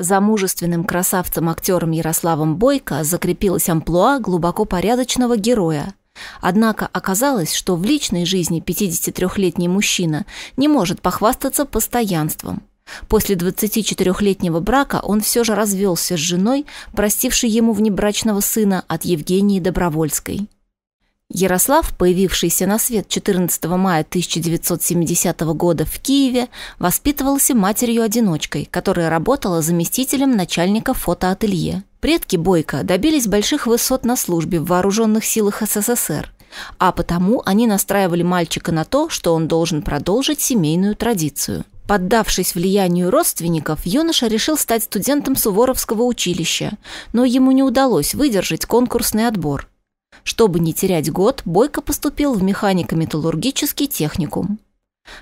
За мужественным красавцем-актером Ярославом Бойко закрепилась амплуа глубоко порядочного героя. Однако оказалось, что в личной жизни 53-летний мужчина не может похвастаться постоянством. После 24-летнего брака он все же развелся с женой, простившей ему внебрачного сына от Евгении Добровольской. Ярослав, появившийся на свет 14 мая 1970 года в Киеве, воспитывался матерью-одиночкой, которая работала заместителем начальника фотоателье. Предки Бойко добились больших высот на службе в вооруженных силах СССР, а потому они настраивали мальчика на то, что он должен продолжить семейную традицию. Поддавшись влиянию родственников, юноша решил стать студентом Суворовского училища, но ему не удалось выдержать конкурсный отбор. Чтобы не терять год, Бойко поступил в механико-металлургический техникум.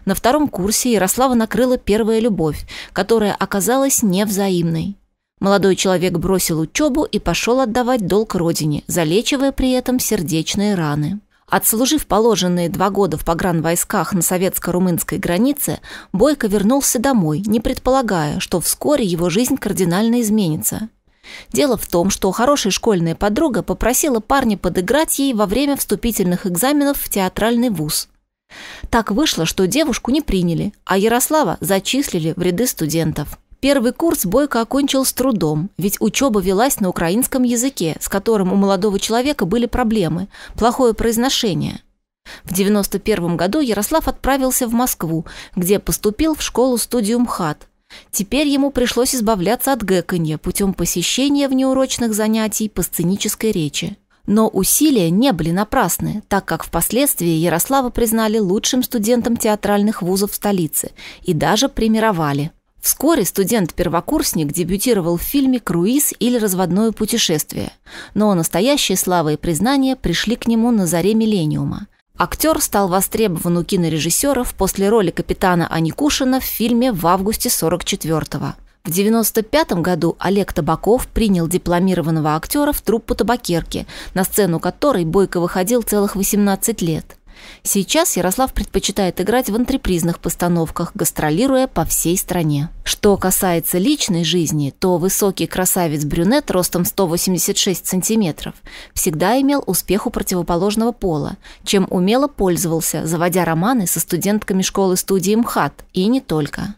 На втором курсе Ярослава накрыла первая любовь, которая оказалась невзаимной. Молодой человек бросил учебу и пошел отдавать долг родине, залечивая при этом сердечные раны. Отслужив положенные два года в погранвойсках на советско-румынской границе, Бойко вернулся домой, не предполагая, что вскоре его жизнь кардинально изменится. Дело в том, что хорошая школьная подруга попросила парня подыграть ей во время вступительных экзаменов в театральный вуз. Так вышло, что девушку не приняли, а Ярослава зачислили в ряды студентов. Первый курс Бойко окончил с трудом, ведь учеба велась на украинском языке, с которым у молодого человека были проблемы, плохое произношение. В 91 году Ярослав отправился в Москву, где поступил в школу студиум ХАТ – Теперь ему пришлось избавляться от гэканья путем посещения внеурочных занятий по сценической речи. Но усилия не были напрасны, так как впоследствии Ярослава признали лучшим студентом театральных вузов столицы и даже премировали. Вскоре студент-первокурсник дебютировал в фильме «Круиз» или «Разводное путешествие», но настоящие славы и признания пришли к нему на заре миллениума. Актер стал востребован у кинорежиссеров после роли капитана Аникушина в фильме в августе 44-го. В 1995 году Олег Табаков принял дипломированного актера в труппу «Табакерки», на сцену которой Бойко выходил целых 18 лет. Сейчас Ярослав предпочитает играть в антрепризных постановках, гастролируя по всей стране. Что касается личной жизни, то высокий красавец-брюнет ростом 186 сантиметров всегда имел успех у противоположного пола, чем умело пользовался, заводя романы со студентками школы-студии МХАТ и не только.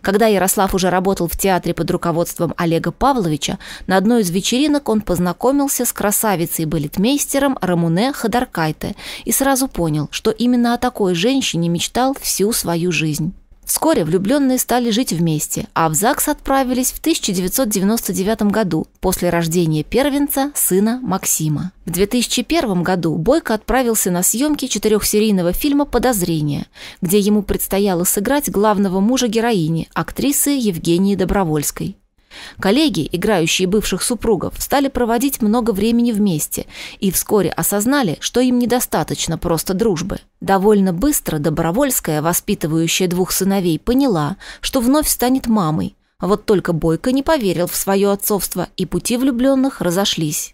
Когда Ярослав уже работал в театре под руководством Олега Павловича, на одной из вечеринок он познакомился с красавицей-балетмейстером Рамуне Хадаркайте и сразу понял, что именно о такой женщине мечтал всю свою жизнь. Вскоре влюбленные стали жить вместе, а в ЗАГС отправились в 1999 году, после рождения первенца, сына Максима. В 2001 году Бойко отправился на съемки четырехсерийного фильма «Подозрение», где ему предстояло сыграть главного мужа героини, актрисы Евгении Добровольской. Коллеги, играющие бывших супругов, стали проводить много времени вместе и вскоре осознали, что им недостаточно просто дружбы. Довольно быстро Добровольская, воспитывающая двух сыновей, поняла, что вновь станет мамой. Вот только Бойко не поверил в свое отцовство, и пути влюбленных разошлись.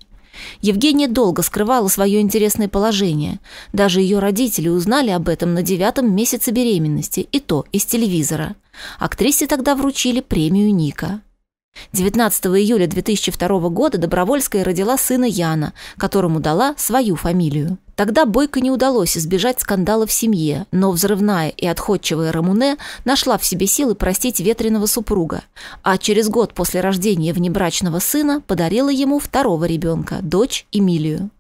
Евгения долго скрывала свое интересное положение. Даже ее родители узнали об этом на девятом месяце беременности, и то из телевизора. Актрисе тогда вручили премию Ника. 19 июля 2002 года Добровольская родила сына Яна, которому дала свою фамилию. Тогда Бойко не удалось избежать скандала в семье, но взрывная и отходчивая Рамуне нашла в себе силы простить ветреного супруга, а через год после рождения внебрачного сына подарила ему второго ребенка, дочь Эмилию.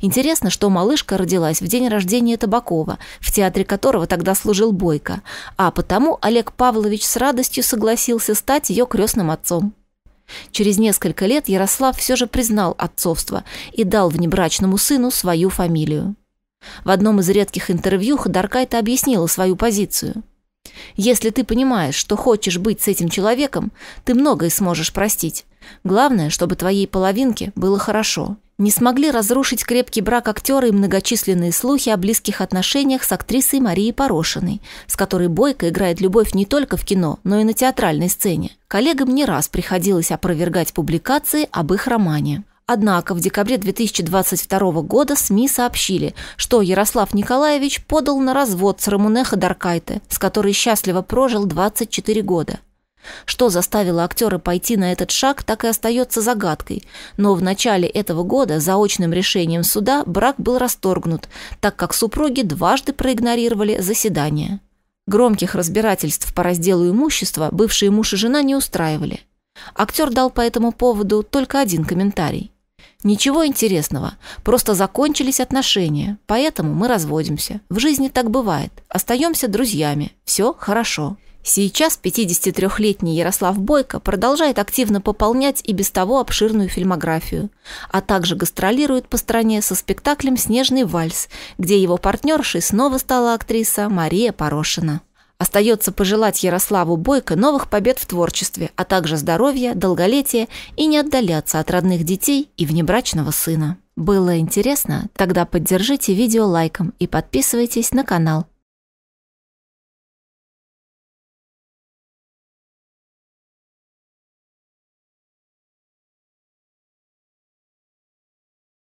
Интересно, что малышка родилась в день рождения Табакова, в театре которого тогда служил Бойко, а потому Олег Павлович с радостью согласился стать ее крестным отцом. Через несколько лет Ярослав все же признал отцовство и дал внебрачному сыну свою фамилию. В одном из редких интервью Ходоркайта объяснила свою позицию. «Если ты понимаешь, что хочешь быть с этим человеком, ты многое сможешь простить. Главное, чтобы твоей половинке было хорошо» не смогли разрушить крепкий брак актера и многочисленные слухи о близких отношениях с актрисой Марией Порошиной, с которой Бойко играет любовь не только в кино, но и на театральной сцене. Коллегам не раз приходилось опровергать публикации об их романе. Однако в декабре 2022 года СМИ сообщили, что Ярослав Николаевич подал на развод с Рамуне Хадаркайте, с которой счастливо прожил 24 года. Что заставило актера пойти на этот шаг, так и остается загадкой, но в начале этого года заочным решением суда брак был расторгнут, так как супруги дважды проигнорировали заседание. Громких разбирательств по разделу имущества бывшие муж и жена не устраивали. Актер дал по этому поводу только один комментарий. Ничего интересного, просто закончились отношения, поэтому мы разводимся. В жизни так бывает. Остаемся друзьями, все хорошо. Сейчас 53-летний Ярослав Бойко продолжает активно пополнять и без того обширную фильмографию, а также гастролирует по стране со спектаклем «Снежный вальс», где его партнершей снова стала актриса Мария Порошина. Остается пожелать Ярославу Бойко новых побед в творчестве, а также здоровья, долголетия и не отдаляться от родных детей и внебрачного сына. Было интересно? Тогда поддержите видео лайком и подписывайтесь на канал.